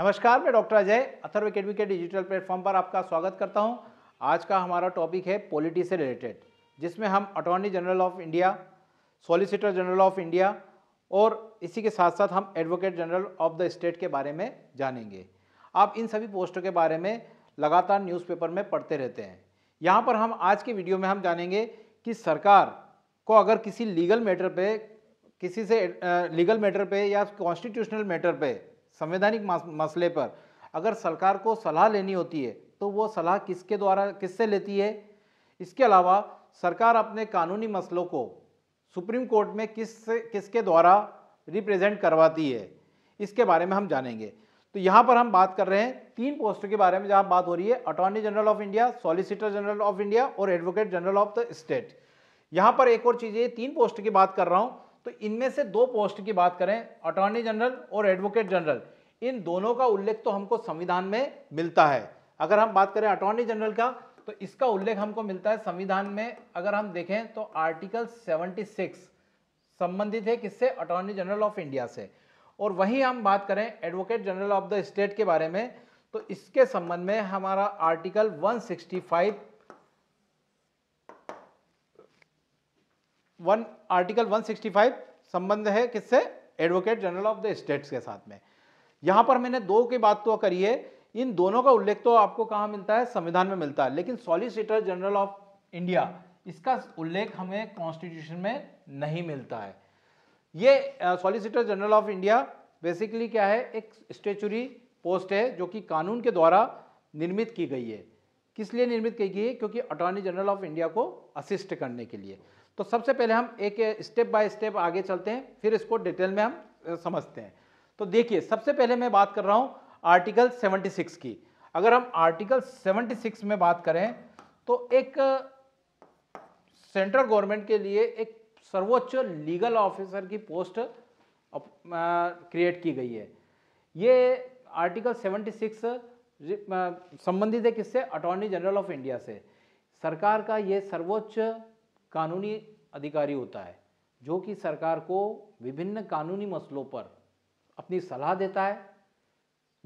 नमस्कार मैं doctor Ajay Atharva academy के डिजिटल प्लेटफॉर्म पर आपका स्वागत करता हूं आज का हमारा टॉपिक है पॉलिटी से रिलेटेड जिसमें हम attorney general of India solicitor general of India और इसी के साथ साथ हम advocate general of the state के बारे में जानेंगे आप इन सभी पोस्टों के बारे में लगातार न्यूज़पेपर में पढ़ते रहते हैं यहाँ पर हम आज के वीडियो में हम जानेंगे कि सरकार को अगर किसी लीगल मैटर पे किसी से लीगल मैटर पे या कॉन्स्टिट्यूशनल मैटर पे संवैधानिक मसले पर अगर सरकार को सलाह लेनी होती है तो वो सलाह किसके द्वारा किससे लेती है इसके अलावा सरकार अपने कानूनी मसलों को सुप्रीम कोर्ट में किस किसके द्वारा रिप्रेजेंट करवाती है इसके बारे में हम जानेंगे तो यहाँ पर हम बात कर रहे हैं तीन पोस्ट के बारे में जहाँ बात हो रही है attorney general of India solicitor general of India और advocate general of the state यहाँ पर एक और चीज़ ये तीन पोस्ट की बात कर रहा हूँ तो इनमें से दो पोस्ट की बात करें अटॉर्नी जनरल और एडवोकेट जनरल इन दोनों का उल्लेख तो हमको संविधान में मिलता है अगर हम बात करें अटॉर्नी जनरल का तो इसका उल्लेख हमको मिलता है संविधान में अगर हम देखें तो आर्टिकल 76 संबंधित है किससे अटॉर्नी जनरल ऑफ इंडिया से और वहीं हम बात करें advocate general of the state के बारे में तो इसके संबंध में हमारा आर्टिकल 165 वन आर्टिकल 165 संबंध है किससे advocate general of the states के साथ में यहां पर मैंने दो की बात तो करी है इन दोनों का उल्लेख तो आपको कहाँ मिलता है संविधान में मिलता है लेकिन सॉलिसिटर जनरल ऑफ इंडिया इसका उल्लेख हमें कॉन्स्टिट्यूशन में नहीं मिलता है ये solicitor general of India basically क्या है एक स्टेचुरी पोस्ट है जो कि कानून के द्वारा निर्मित की गई है किस लिए निर्मित की गई है क्योंकि अटॉर्नी जनरल ऑफ इंडिया को असिस्ट करने के लिए तो सबसे पहले हम एक स्टेप बाय स्टेप आगे चलते हैं फिर इसको डिटेल में हम समझते हैं तो देखिए सबसे पहले मैं बात कर रहा हूँ आर्टिकल 76 की अगर हम आर्टिकल 76 में बात करें तो एक सेंट्रल गवर्नमेंट के लिए एक सर्वोच्च लीगल ऑफिसर की पोस्ट क्रिएट की गई है ये आर्टिकल 76 संबंधित है किससे अटॉर्नी जनरल ऑफ इंडिया से सरकार का ये सर्वोच्च कानूनी अधिकारी होता है जो कि सरकार को विभिन्न कानूनी मसलों पर अपनी सलाह देता है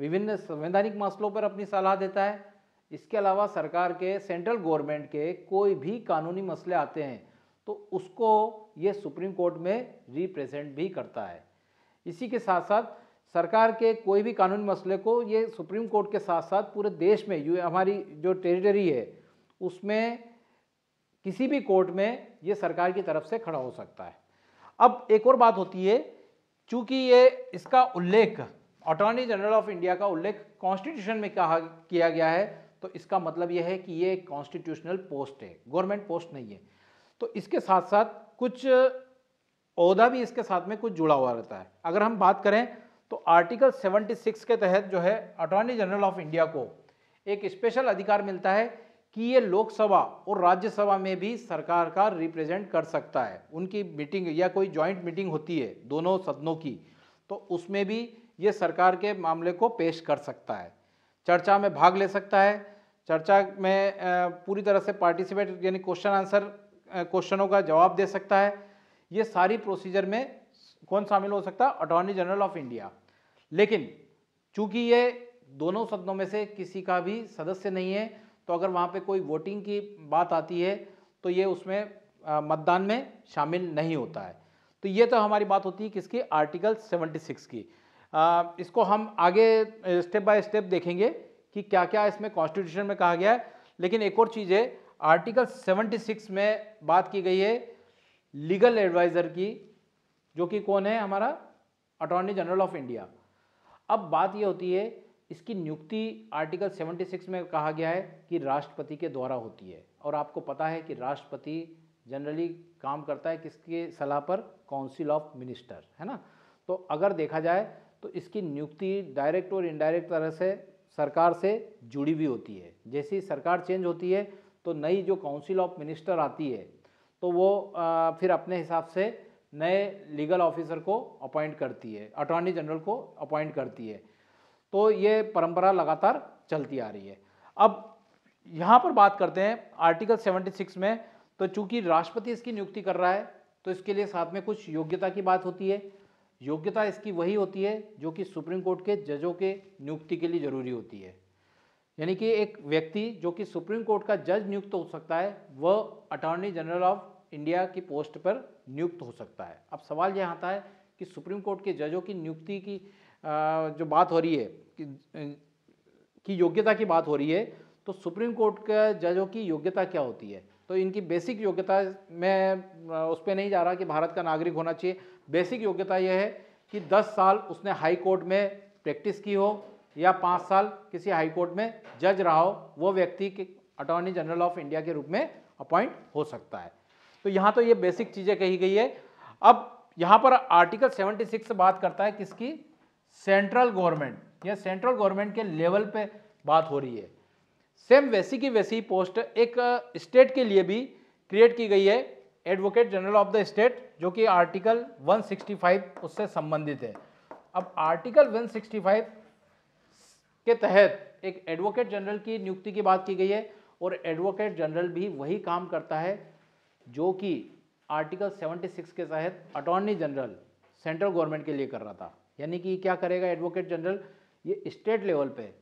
विभिन्न संवैधानिक मसलों पर अपनी सलाह देता है इसके अलावा सरकार के सेंट्रल गवर्नमेंट के कोई भी कानूनी मसले आते हैं तो उसको ये सुप्रीम कोर्ट में रिप्रेजेंट भी करता है इसी के साथ साथ सरकार के कोई भी कानूनी मसले को ये सुप्रीम कोर्ट के साथ साथ पूरे देश में यू हमारी जो टेरिटरी है उसमें किसी भी कोर्ट में ये सरकार की तरफ से खड़ा हो सकता है अब एक और बात होती है चूंकि ये इसका उल्लेख अटॉर्नी जनरल ऑफ इंडिया का उल्लेख कॉन्स्टिट्यूशन में कहा किया गया है तो इसका मतलब यह है कि ये कॉन्स्टिट्यूशनल पोस्ट है गवर्नमेंट पोस्ट नहीं है तो इसके साथ साथ कुछ अहदा भी इसके साथ में कुछ जुड़ा हुआ रहता है अगर हम बात करें तो आर्टिकल 76 के तहत जो है अटॉर्नी जनरल ऑफ इंडिया को एक स्पेशल अधिकार मिलता है कि ये लोकसभा और राज्यसभा में भी सरकार का रिप्रेजेंट कर सकता है उनकी मीटिंग या कोई जॉइंट मीटिंग होती है दोनों सदनों की तो उसमें भी ये सरकार के मामले को पेश कर सकता है चर्चा में भाग ले सकता है चर्चा में पूरी तरह से पार्टिसिपेट यानी क्वेश्चन आंसर क्वेश्चनों का जवाब दे सकता है ये सारी प्रोसीजर में कौन शामिल हो सकता है अटॉर्नी जनरल ऑफ इंडिया लेकिन चूंकि ये दोनों सदनों में से किसी का भी सदस्य नहीं है तो अगर वहाँ पे कोई वोटिंग की बात आती है तो ये उसमें मतदान में शामिल नहीं होता है तो ये तो हमारी बात होती है किसकी आर्टिकल 76 की आ, इसको हम आगे स्टेप बाय स्टेप देखेंगे कि क्या क्या इसमें कॉन्स्टिट्यूशन में कहा गया है लेकिन एक और चीज़ है आर्टिकल 76 में बात की गई है लीगल एडवाइज़र की जो कि कौन है हमारा अटॉर्नी जनरल ऑफ इंडिया अब बात यह होती है इसकी नियुक्ति आर्टिकल 76 में कहा गया है कि राष्ट्रपति के द्वारा होती है और आपको पता है कि राष्ट्रपति जनरली काम करता है किसके सलाह पर काउंसिल ऑफ मिनिस्टर है ना तो अगर देखा जाए तो इसकी नियुक्ति डायरेक्ट और इनडायरेक्ट तरह से सरकार से जुड़ी हुई होती है जैसी सरकार चेंज होती है तो नई जो काउंसिल ऑफ मिनिस्टर आती है तो वो आ, फिर अपने हिसाब से नए लीगल ऑफिसर को अपॉइंट करती है अटॉर्नी जनरल को अपॉइंट करती है तो ये परंपरा लगातार चलती आ रही है अब यहाँ पर बात करते हैं आर्टिकल 76 में तो चूंकि राष्ट्रपति इसकी नियुक्ति कर रहा है तो इसके लिए साथ में कुछ योग्यता की बात होती है योग्यता इसकी वही होती है जो कि सुप्रीम कोर्ट के जजों के नियुक्ति के लिए ज़रूरी होती है यानी कि एक व्यक्ति जो कि सुप्रीम कोर्ट का जज नियुक्त हो सकता है वह अटॉर्नी जनरल ऑफ इंडिया की पोस्ट पर नियुक्त हो सकता है अब सवाल यह आता है कि सुप्रीम कोर्ट के जजों की नियुक्ति की जो बात हो रही है कि, की योग्यता की बात हो रही है तो सुप्रीम कोर्ट के जजों की योग्यता क्या होती है तो इनकी बेसिक योग्यता मैं उस पर नहीं जा रहा कि भारत का नागरिक होना चाहिए बेसिक योग्यता यह है कि 10 साल उसने हाई कोर्ट में प्रैक्टिस की हो या पाँच साल किसी हाई कोर्ट में जज रहा हो वो व्यक्ति अटॉर्नी जनरल ऑफ इंडिया के रूप में अपॉइंट हो सकता है तो यहाँ तो ये बेसिक चीज़ें कही गई है अब यहाँ पर आर्टिकल 76 बात करता है किसकी सेंट्रल गवर्नमेंट या सेंट्रल गवर्नमेंट के लेवल पे बात हो रही है सेम वैसी की वैसी पोस्ट एक स्टेट के लिए भी क्रिएट की गई है advocate general of the state जो कि आर्टिकल 165 उससे संबंधित है अब आर्टिकल 165 के तहत एक एडवोकेट जनरल की नियुक्ति की बात की गई है और एडवोकेट जनरल भी वही काम करता है जो कि आर्टिकल 76 के तहत अटॉर्नी जनरल सेंट्रल गवर्नमेंट के लिए कर रहा था यानी कि क्या करेगा एडवोकेट जनरल ये स्टेट लेवल पे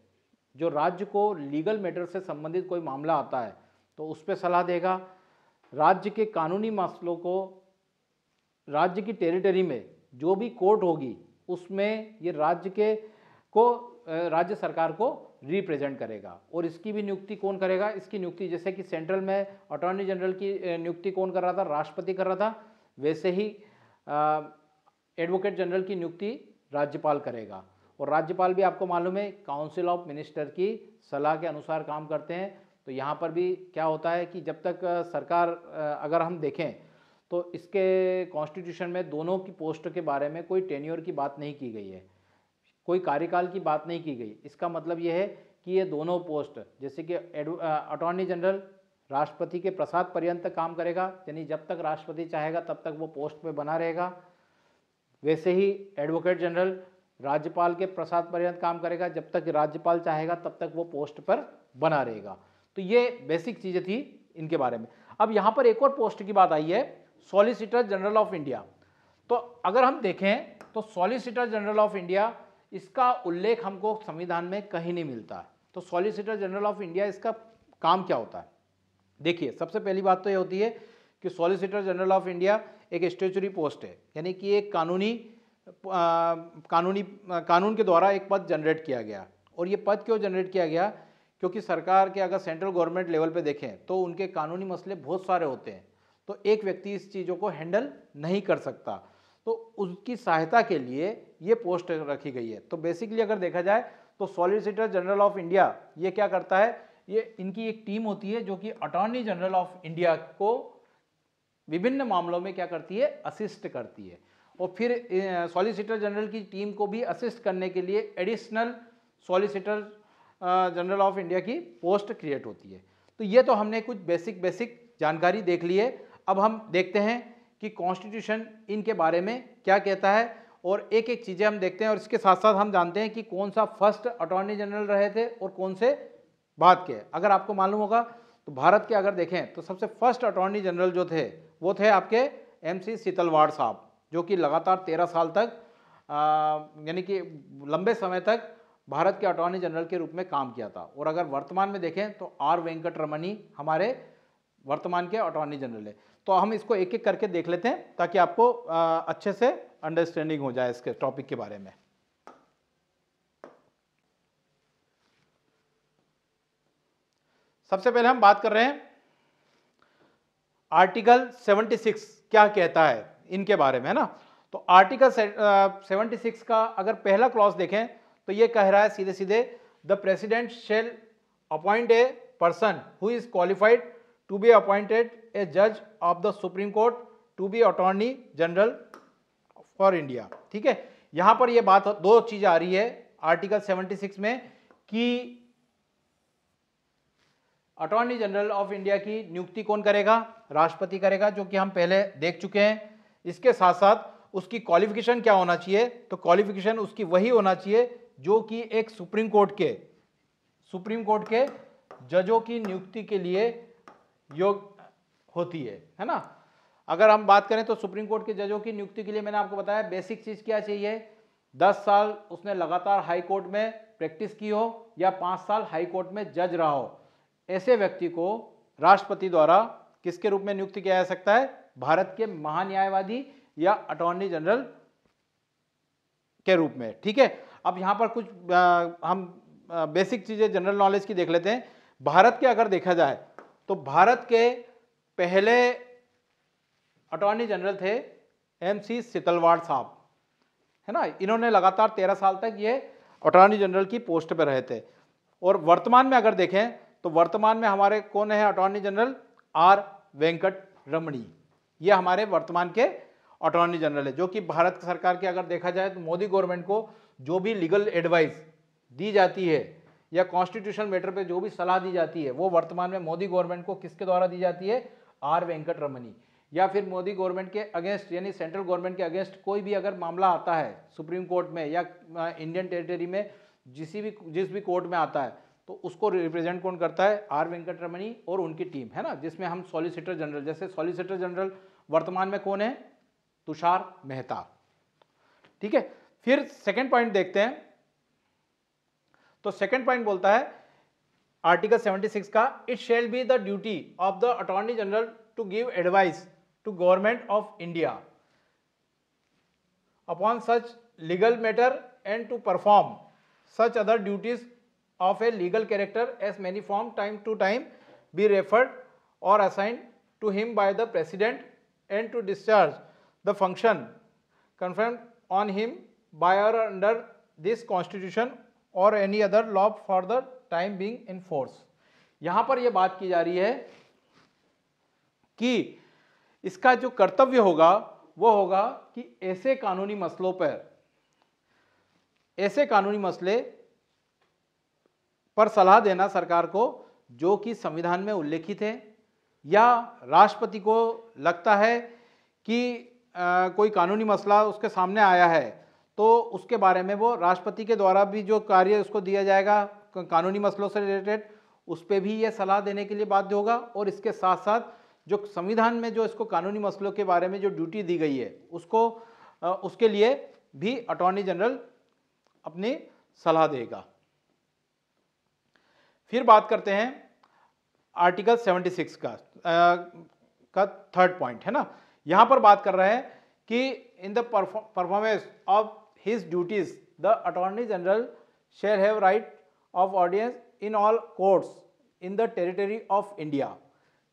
जो राज्य को लीगल मैटर से संबंधित कोई मामला आता है तो उस पर सलाह देगा राज्य के कानूनी मसलों को राज्य की टेरिटरी में जो भी कोर्ट होगी उसमें ये राज्य के को राज्य सरकार को रिप्रेजेंट करेगा और इसकी भी नियुक्ति कौन करेगा इसकी नियुक्ति जैसे कि सेंट्रल में अटॉर्नी जनरल की नियुक्ति कौन कर रहा था राष्ट्रपति कर रहा था वैसे ही आ, एडवोकेट जनरल की नियुक्ति राज्यपाल करेगा और राज्यपाल भी आपको मालूम है काउंसिल ऑफ मिनिस्टर की सलाह के अनुसार काम करते हैं तो यहाँ पर भी क्या होता है कि जब तक सरकार अगर हम देखें तो इसके कॉन्स्टिट्यूशन में दोनों की पोस्ट के बारे में कोई टेन्योर की बात नहीं की गई है कोई कार्यकाल की बात नहीं की गई इसका मतलब यह है कि ये दोनों पोस्ट जैसे कि अटॉर्नी जनरल राष्ट्रपति के प्रसाद पर्यंत काम करेगा यानी जब तक राष्ट्रपति चाहेगा तब तक वो पोस्ट में बना रहेगा वैसे ही एडवोकेट जनरल राज्यपाल के प्रसाद पर्यंत काम करेगा जब तक राज्यपाल चाहेगा तब तक वो पोस्ट पर बना रहेगा तो ये बेसिक चीज़ें थी इनके बारे में अब यहाँ पर एक और पोस्ट की बात आई है सॉलिसिटर जनरल ऑफ इंडिया तो अगर हम देखें तो सॉलिसिटर जनरल ऑफ इंडिया इसका उल्लेख हमको संविधान में कहीं नहीं मिलता है तो सॉलिसिटर जनरल ऑफ इंडिया इसका काम क्या होता है देखिए सबसे पहली बात तो ये होती है कि सॉलिसिटर जनरल ऑफ इंडिया एक स्टेचुरी पोस्ट है यानी कि एक कानूनी आ, कानूनी आ, कानून के द्वारा एक पद जनरेट किया गया और ये पद क्यों जनरेट किया गया क्योंकि सरकार के अगर सेंट्रल गवर्नमेंट लेवल पे देखें तो उनके कानूनी मसले बहुत सारे होते हैं तो एक व्यक्ति इस चीज़ों को हैंडल नहीं कर सकता तो उसकी सहायता के लिए ये पोस्ट रखी गई है तो बेसिकली अगर देखा जाए तो सॉलिसिटर जनरल ऑफ इंडिया ये क्या करता है ये इनकी एक टीम होती है जो कि अटॉर्नी जनरल ऑफ इंडिया को विभिन्न मामलों में क्या करती है असिस्ट करती है और फिर सॉलिसिटर जनरल की टीम को भी असिस्ट करने के लिए additional solicitor general of India की पोस्ट क्रिएट होती है तो ये तो हमने कुछ बेसिक बेसिक जानकारी देख ली है अब हम देखते हैं कि कॉन्स्टिट्यूशन इनके बारे में क्या कहता है और एक एक चीज़ें हम देखते हैं और इसके साथ साथ हम जानते हैं कि कौन सा फर्स्ट अटॉर्नी जनरल रहे थे और कौन से बाद के अगर आपको मालूम होगा तो भारत के अगर देखें तो सबसे फर्स्ट अटॉर्नी जनरल जो थे वो थे आपके एमसी शीतलवाड़ साहब जो कि लगातार तेरह साल तक यानी कि लंबे समय तक भारत के अटॉर्नी जनरल के रूप में काम किया था और अगर वर्तमान में देखें तो आर वेंकट रमनी हमारे वर्तमान के अटॉर्नी जनरल है तो हम इसको एक एक करके देख लेते हैं ताकि आपको आ, अच्छे से अंडरस्टैंडिंग हो जाए इसके टॉपिक के बारे में सबसे पहले हम बात कर रहे हैं आर्टिकल 76 क्या कहता है इनके बारे में है ना तो आर्टिकल 76 का अगर पहला क्लॉज देखें तो ये कह रहा है सीधे सीधे the president shall appoint a person who is qualified to be appointed a जज of the Supreme Court to be attorney general for India ठीक है यहां पर यह बात दो चीज आ रही है आर्टिकल 76 में कि अटॉर्नी जनरल ऑफ इंडिया की नियुक्ति कौन करेगा राष्ट्रपति करेगा जो कि हम पहले देख चुके हैं इसके साथ साथ उसकी क्वालिफिकेशन क्या होना चाहिए तो क्वालिफिकेशन उसकी वही होना चाहिए जो कि एक सुप्रीम कोर्ट के सुप्रीम कोर्ट के जजों की नियुक्ति के लिए योग होती है है ना अगर हम बात करें तो सुप्रीम कोर्ट के जजों की नियुक्ति के लिए मैंने आपको बताया बेसिक चीज़ क्या चाहिए दस साल उसने लगातार हाई कोर्ट में प्रैक्टिस की हो या पाँच साल हाई कोर्ट में जज रहा हो ऐसे व्यक्ति को राष्ट्रपति द्वारा किसके रूप में नियुक्त किया जा सकता है भारत के महान्यायवादी या अटॉर्नी जनरल के रूप में ठीक है अब यहाँ पर कुछ आ, हम आ, बेसिक चीज़ें जनरल नॉलेज की देख लेते हैं भारत के अगर देखा जाए तो भारत के पहले अटॉर्नी जनरल थे एम सी सितलवाड़ साहब है ना इन्होंने लगातार तेरह साल तक ये अटॉर्नी जनरल की पोस्ट पर रहे थे और वर्तमान में अगर देखें तो वर्तमान में हमारे कौन है अटॉर्नी जनरल आर वेंकट रमणी ये हमारे वर्तमान के अटॉर्नी जनरल है जो कि भारत सरकार की अगर देखा जाए तो मोदी गवर्नमेंट को जो भी लीगल एडवाइस दी जाती है या कॉन्स्टिट्यूशन मैटर पे जो भी सलाह दी जाती है वो वर्तमान में मोदी गवर्नमेंट को किसके द्वारा दी जाती है आर वेंकट रमनी या फिर मोदी गवर्नमेंट के अगेंस्ट यानी सेंट्रल गवर्नमेंट के अगेंस्ट कोई भी अगर मामला आता है सुप्रीम कोर्ट में या इंडियन टेरिटरी में जिस भी जिस भी कोर्ट में आता है तो उसको रिप्रेजेंट कौन करता है आर वेंकटरमनी और उनकी टीम है ना जिसमें हम सॉलिसिटर जनरल जैसे सॉलिसिटर जनरल वर्तमान में कौन है तुषार मेहता ठीक है फिर सेकेंड पॉइंट देखते हैं तो सेकेंड पॉइंट बोलता है आर्टिकल 76 का it shall be the duty of the attorney general to give advice to government of India upon such legal matter and to perform such other duties of a legal character as many from time to time be referred or assigned to him by the president and to discharge the function conferred on him by or under this constitution or any other law for the time being in force यहाँ पर यह बात की जा रही है कि इसका जो कर्तव्य होगा वो होगा कि ऐसे कानूनी मसलों पर ऐसे कानूनी मसले पर सलाह देना सरकार को जो कि संविधान में उल्लेखित है या राष्ट्रपति को लगता है कि आ, कोई कानूनी मसला उसके सामने आया है तो उसके बारे में वो राष्ट्रपति के द्वारा भी जो कार्य उसको दिया जाएगा कानूनी मसलों से रिलेटेड उस पर भी ये सलाह देने के लिए बाध्य होगा और इसके साथ साथ जो संविधान में जो इसको कानूनी मसलों के बारे में जो ड्यूटी दी गई है उसको उसके लिए भी अटॉर्नी जनरल अपनी सलाह देगा फिर बात करते हैं आर्टिकल 76 का आ, का थर्ड पॉइंट है ना यहाँ पर बात कर रहे हैं कि in the performance of his duties the attorney general shall have right of audience in all courts in the territory of India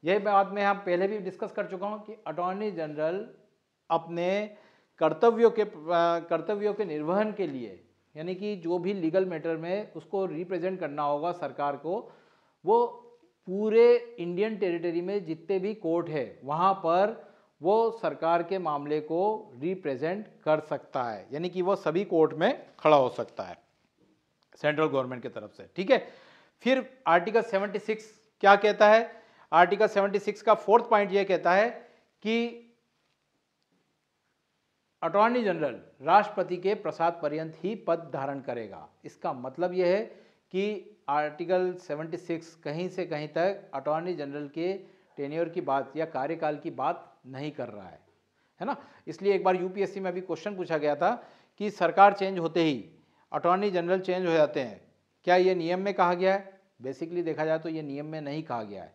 यही बात मैं यहाँ पहले भी डिस्कस कर चुका हूँ कि अटॉर्नी जनरल अपने कर्तव्यों के कर्तव्यों के निर्वहन के लिए यानी कि जो भी लीगल मैटर में उसको रिप्रेजेंट करना होगा सरकार को वो पूरे इंडियन टेरिटरी में जितने भी कोर्ट है वहाँ पर वो सरकार के मामले को रिप्रेजेंट कर सकता है यानी कि वो सभी कोर्ट में खड़ा हो सकता है सेंट्रल गवर्नमेंट की तरफ से ठीक है फिर आर्टिकल 76 क्या कहता है आर्टिकल 76 का फोर्थ पॉइंट ये कहता है कि अटॉर्नी जनरल राष्ट्रपति के प्रसाद पर्यंत ही पद धारण करेगा इसका मतलब यह है कि आर्टिकल 76 कहीं से कहीं तक अटॉर्नी जनरल के टेन्योर की बात या कार्यकाल की बात नहीं कर रहा है है ना इसलिए एक बार यूपीएससी में भी क्वेश्चन पूछा गया था कि सरकार चेंज होते ही अटॉर्नी जनरल चेंज हो जाते हैं क्या ये नियम में कहा गया है बेसिकली देखा जाए तो ये नियम में नहीं कहा गया है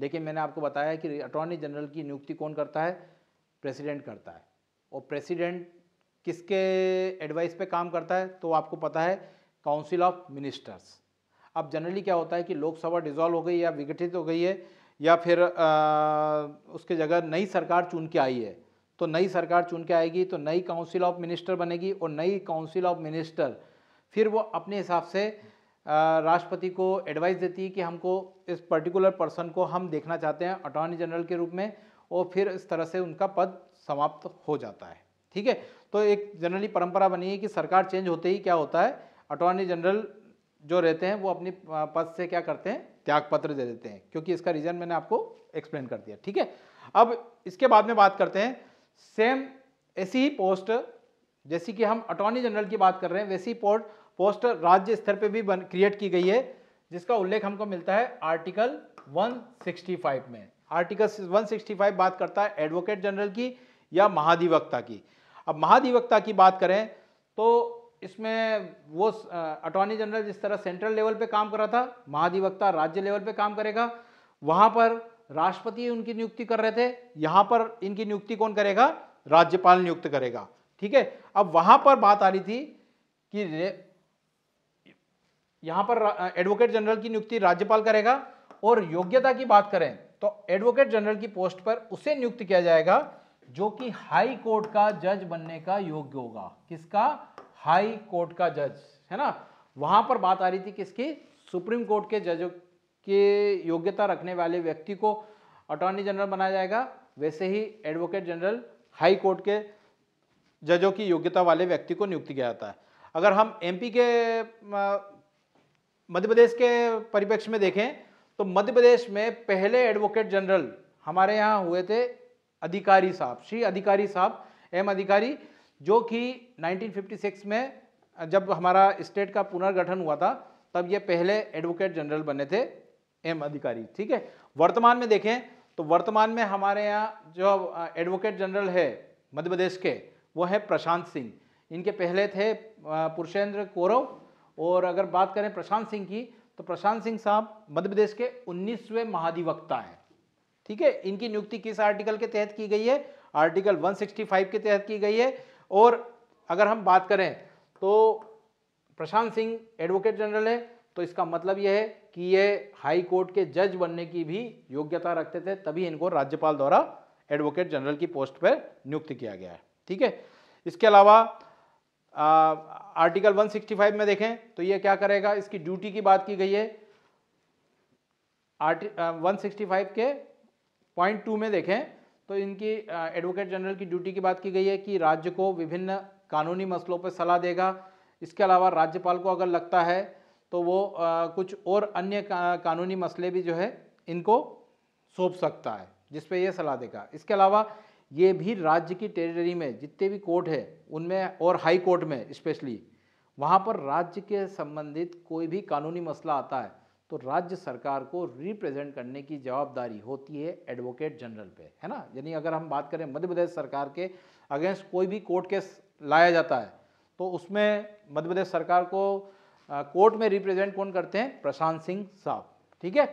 लेकिन मैंने आपको बताया कि अटॉर्नी जनरल की नियुक्ति कौन करता है प्रेसिडेंट करता है और प्रेसिडेंट किसके एडवाइस पे काम करता है तो आपको पता है काउंसिल ऑफ मिनिस्टर्स अब जनरली क्या होता है कि लोकसभा डिजॉल्व हो गई या विघटित हो गई है या फिर आ, उसके जगह नई सरकार चुन के आई है तो नई सरकार चुन के आएगी तो नई काउंसिल ऑफ मिनिस्टर बनेगी और नई काउंसिल ऑफ मिनिस्टर फिर वो अपने हिसाब से राष्ट्रपति को एडवाइस देती है कि हमको इस पर्टिकुलर पर्सन को हम देखना चाहते हैं अटॉर्नी जनरल के रूप में और फिर इस तरह से उनका पद समाप्त हो जाता है ठीक है तो एक जनरली परंपरा बनी है कि सरकार चेंज होते ही क्या होता है अटॉर्नी जनरल जो रहते हैं वो अपनी पद से क्या करते हैं त्यागपत्र दे देते हैं क्योंकि इसका रीज़न मैंने आपको एक्सप्लेन कर दिया ठीक है अब इसके बाद में बात करते हैं सेम ऐसी ही पोस्ट जैसी कि हम अटॉर्नी जनरल की बात कर रहे हैं वैसी पोस्ट पोस्ट राज्य स्तर पे भी बन क्रिएट की गई है जिसका उल्लेख हमको मिलता है आर्टिकल 165 में आर्टिकल 165 बात करता है एडवोकेट जनरल की या महाधिवक्ता की अब महाधिवक्ता की बात करें तो इसमें वो अटॉर्नी जनरल जिस तरह सेंट्रल लेवल पे काम कर रहा था महाधिवक्ता राज्य लेवल पे काम करेगा वहाँ पर राष्ट्रपति उनकी नियुक्ति कर रहे थे यहाँ पर इनकी नियुक्ति कौन करेगा राज्यपाल नियुक्त करेगा ठीक है अब वहाँ पर बात आ रही थी कि यहाँ पर एडवोकेट जनरल की नियुक्ति राज्यपाल करेगा और योग्यता की बात करें तो एडवोकेट जनरल की पोस्ट पर उसे नियुक्त किया जाएगा जो कि हाई कोर्ट का जज बनने का योग्य होगा किसका हाई कोर्ट का जज है ना वहां पर बात आ रही थी किसकी सुप्रीम कोर्ट के जजों के योग्यता रखने वाले व्यक्ति को अटॉर्नी जनरल बनाया जाएगा वैसे ही एडवोकेट जनरल हाई कोर्ट के जजों की योग्यता वाले व्यक्ति को नियुक्त किया जाता है अगर हम एमपी के मध्य प्रदेश के परिप्रेक्ष्य में देखें तो मध्य प्रदेश में पहले एडवोकेट जनरल हमारे यहाँ हुए थे अधिकारी साहब श्री अधिकारी साहब एम अधिकारी जो कि 1956 में जब हमारा स्टेट का पुनर्गठन हुआ था तब ये पहले एडवोकेट जनरल बने थे एम अधिकारी ठीक है वर्तमान में देखें तो वर्तमान में हमारे यहाँ जो एडवोकेट जनरल है मध्य प्रदेश के वो है प्रशांत सिंह इनके पहले थे पुरुषेंद्र कौरव और अगर बात करें प्रशांत सिंह की तो प्रशांत सिंह साहब मध्य प्रदेश के 19वें महाधिवक्ता हैं ठीक है इनकी नियुक्ति किस आर्टिकल के तहत की गई है आर्टिकल 165 के तहत की गई है और अगर हम बात करें तो प्रशांत सिंह एडवोकेट जनरल है तो इसका मतलब यह है कि ये हाई कोर्ट के जज बनने की भी योग्यता रखते थे तभी इनको राज्यपाल द्वारा एडवोकेट जनरल की पोस्ट पर नियुक्त किया गया है ठीक है इसके अलावा आ, आर्टिकल 165 में देखें तो ये क्या करेगा इसकी ड्यूटी की बात की गई है आर्टिकल वन के पॉइंट टू में देखें तो इनकी एडवोकेट जनरल की ड्यूटी की बात की गई है कि राज्य को विभिन्न कानूनी मसलों पर सलाह देगा इसके अलावा राज्यपाल को अगर लगता है तो वो आ, कुछ और अन्य का, कानूनी मसले भी जो है इनको सौंप सकता है जिस पे ये सलाह देगा इसके अलावा ये भी राज्य की टेरिटरी में जितने भी कोर्ट है उनमें और हाई कोर्ट में स्पेशली वहाँ पर राज्य के संबंधित कोई भी कानूनी मसला आता है तो राज्य सरकार को रिप्रेजेंट करने की जवाबदारी होती है एडवोकेट जनरल पे है ना यानी अगर हम बात करें मध्य प्रदेश सरकार के अगेंस्ट कोई भी कोर्ट केस लाया जाता है तो उसमें मध्य प्रदेश सरकार को कोर्ट में रिप्रेजेंट कौन करते हैं प्रशांत सिंह साहब ठीक है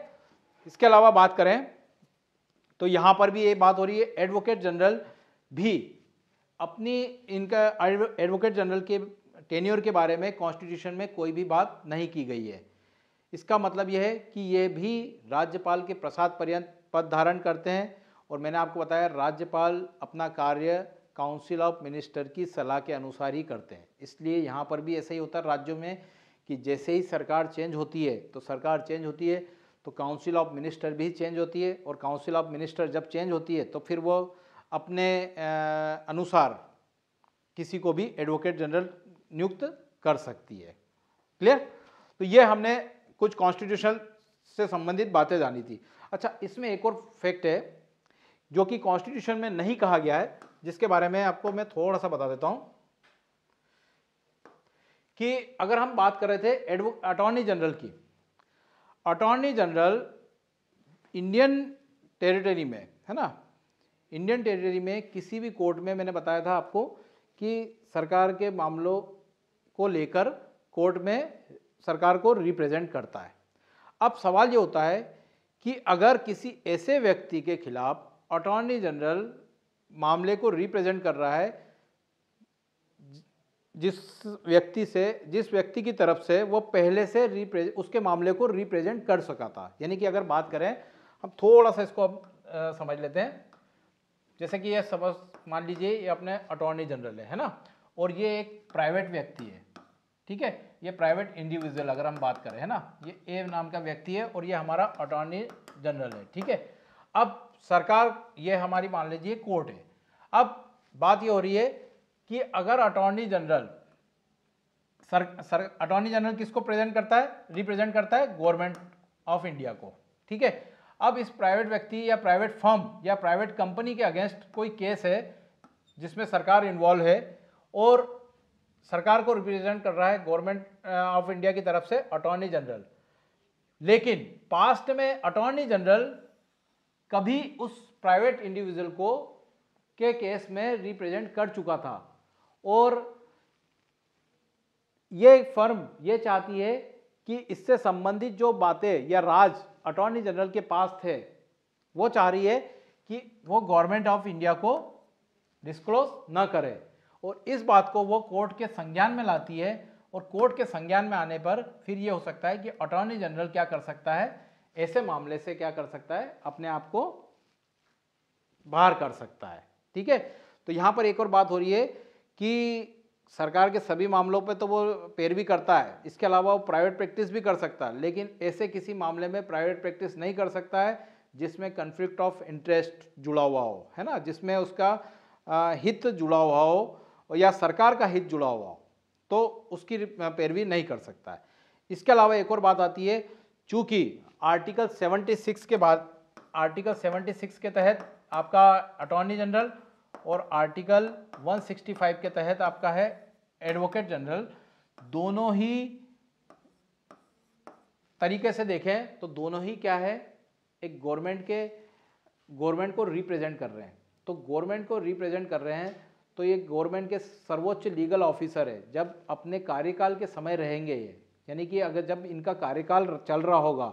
इसके अलावा बात करें तो यहाँ पर भी ये बात हो रही है एडवोकेट जनरल भी अपनी इनका एडवोकेट जनरल के टेन्योर के बारे में कॉन्स्टिट्यूशन में कोई भी बात नहीं की गई है इसका मतलब यह है कि ये भी राज्यपाल के प्रसाद पर्यंत पद धारण करते हैं और मैंने आपको बताया राज्यपाल अपना कार्य काउंसिल ऑफ मिनिस्टर की सलाह के अनुसार ही करते हैं इसलिए यहाँ पर भी ऐसा ही होता है राज्यों में कि जैसे ही सरकार चेंज होती है तो सरकार चेंज होती है तो काउंसिल ऑफ मिनिस्टर भी चेंज होती है और काउंसिल ऑफ मिनिस्टर जब चेंज होती है तो फिर वो अपने अनुसार किसी को भी एडवोकेट जनरल नियुक्त कर सकती है क्लियर तो ये हमने कुछ कॉन्स्टिट्यूशन से संबंधित बातें जानी थी अच्छा इसमें एक और फैक्ट है जो कि कॉन्स्टिट्यूशन में नहीं कहा गया है जिसके बारे में आपको मैं थोड़ा सा बता देता हूँ कि अगर हम बात कर रहे थे एडवो अटॉर्नी जनरल की अटॉर्नी जनरल इंडियन टेरिटरी में है ना इंडियन टेरिटरी में किसी भी कोर्ट में मैंने बताया था आपको कि सरकार के मामलों को लेकर कोर्ट में सरकार को रिप्रेजेंट करता है अब सवाल ये होता है कि अगर किसी ऐसे व्यक्ति के खिलाफ अटॉर्नी जनरल मामले को रिप्रेजेंट कर रहा है जिस व्यक्ति से जिस व्यक्ति की तरफ से वो पहले से रिप्रेज उसके मामले को रिप्रेजेंट कर सका था यानी कि अगर बात करें हम थोड़ा सा इसको अब समझ लेते हैं जैसे कि ये समझ मान लीजिए ये अपने अटॉर्नी जनरल है है ना और ये एक प्राइवेट व्यक्ति है ठीक है ये प्राइवेट इंडिविजुअल अगर हम बात करें है ना ये ए नाम का व्यक्ति है और ये हमारा अटॉर्नी जनरल है ठीक है अब सरकार ये हमारी मान लीजिए कोर्ट है अब बात ये हो रही है कि अगर attorney general sir sir attorney general किसको प्रेजेंट करता है रिप्रेजेंट करता है गवर्नमेंट ऑफ इंडिया को ठीक है अब इस प्राइवेट व्यक्ति या प्राइवेट फर्म या प्राइवेट कंपनी के अगेंस्ट कोई केस है जिसमें सरकार इन्वॉल्व है और सरकार को रिप्रेजेंट कर रहा है गवर्नमेंट ऑफ इंडिया की तरफ से अटॉर्नी जनरल लेकिन पास्ट में अटॉर्नी जनरल कभी उस प्राइवेट इंडिविजुअल को के केस में रिप्रेजेंट कर चुका था और ये फर्म ये चाहती है कि इससे संबंधित जो बातें या राज अटॉर्नी जनरल के पास थे वो चाह रही है कि वो गवर्नमेंट ऑफ इंडिया को डिस्क्लोज ना करे और इस बात को वो कोर्ट के संज्ञान में लाती है और कोर्ट के संज्ञान में आने पर फिर ये हो सकता है कि अटॉर्नी जनरल क्या कर सकता है ऐसे मामले से क्या कर सकता है अपने आप को बाहर कर सकता है ठीक है तो यहाँ पर एक और बात हो रही है कि सरकार के सभी मामलों पे तो वो पैरवी करता है इसके अलावा वो प्राइवेट प्रैक्टिस भी कर सकता है लेकिन ऐसे किसी मामले में प्राइवेट प्रैक्टिस नहीं कर सकता है जिसमें कन्फ्लिक्ट ऑफ इंटरेस्ट जुड़ा हुआ हो है ना जिसमें उसका हित जुड़ा हुआ हो या सरकार का हित जुड़ा हुआ हो तो उसकी पैरवी नहीं कर सकता है इसके अलावा एक और बात आती है चूँकि आर्टिकल 76 के बाद आर्टिकल 76 के तहत आपका अटॉर्नी जनरल और आर्टिकल 165 के तहत आपका है एडवोकेट जनरल दोनों ही तरीके से देखें तो दोनों ही क्या है एक गवर्नमेंट के गवर्नमेंट को रिप्रेजेंट कर रहे हैं तो गवर्नमेंट को रिप्रेजेंट कर रहे हैं तो ये गवर्नमेंट के सर्वोच्च लीगल ऑफिसर है जब अपने कार्यकाल के समय रहेंगे ये यानी कि अगर जब इनका कार्यकाल चल रहा होगा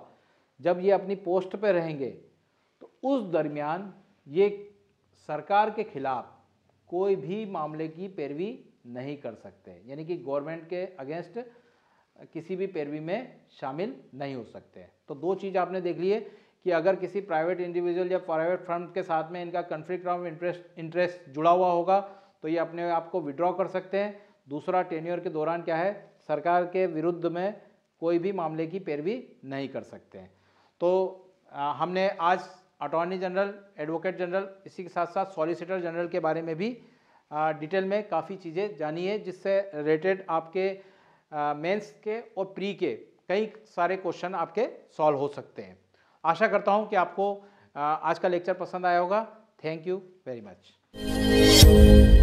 जब ये अपनी पोस्ट पे रहेंगे तो उस दरमियान ये सरकार के खिलाफ कोई भी मामले की पैरवी नहीं कर सकते यानी कि गवर्नमेंट के अगेंस्ट किसी भी पैरवी में शामिल नहीं हो सकते तो दो चीज़ आपने देख ली है कि अगर किसी प्राइवेट इंडिविजुअल या प्राइवेट फर्म के साथ में इनका कन्फ्लिक्ट ऑफ इंटरेस्ट इंटरेस्ट जुड़ा हुआ होगा तो ये अपने आप को विड्रॉ कर सकते हैं दूसरा टेन्योर के दौरान क्या है सरकार के विरुद्ध में कोई भी मामले की पैरवी नहीं कर सकते हैं तो आ, हमने आज अटॉर्नी जनरल एडवोकेट जनरल इसी के साथ साथ सॉलिसिटर जनरल के बारे में भी आ, डिटेल में काफ़ी चीज़ें जानी है जिससे रिलेटेड आपके मेंस के और प्री के कई सारे क्वेश्चन आपके सॉल्व हो सकते हैं आशा करता हूं कि आपको आज का लेक्चर पसंद आया होगा थैंक यू वेरी मच